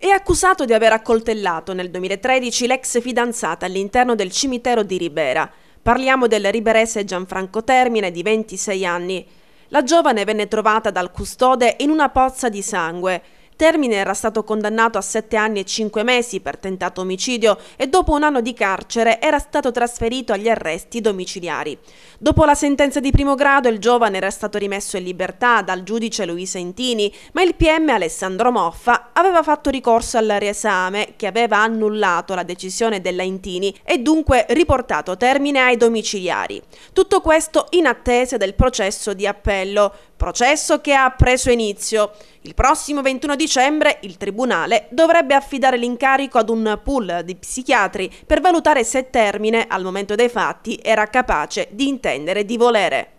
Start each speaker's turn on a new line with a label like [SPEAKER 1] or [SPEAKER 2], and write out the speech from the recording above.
[SPEAKER 1] È accusato di aver accoltellato nel 2013 l'ex fidanzata all'interno del cimitero di Ribera. Parliamo del riberese Gianfranco Termine di 26 anni. La giovane venne trovata dal custode in una pozza di sangue. Termine era stato condannato a 7 anni e 5 mesi per tentato omicidio e dopo un anno di carcere era stato trasferito agli arresti domiciliari. Dopo la sentenza di primo grado il giovane era stato rimesso in libertà dal giudice Luisa Intini, ma il PM Alessandro Moffa aveva fatto ricorso al riesame che aveva annullato la decisione della Intini e dunque riportato termine ai domiciliari. Tutto questo in attesa del processo di appello, Processo che ha preso inizio. Il prossimo 21 dicembre il Tribunale dovrebbe affidare l'incarico ad un pool di psichiatri per valutare se Termine, al momento dei fatti, era capace di intendere di volere.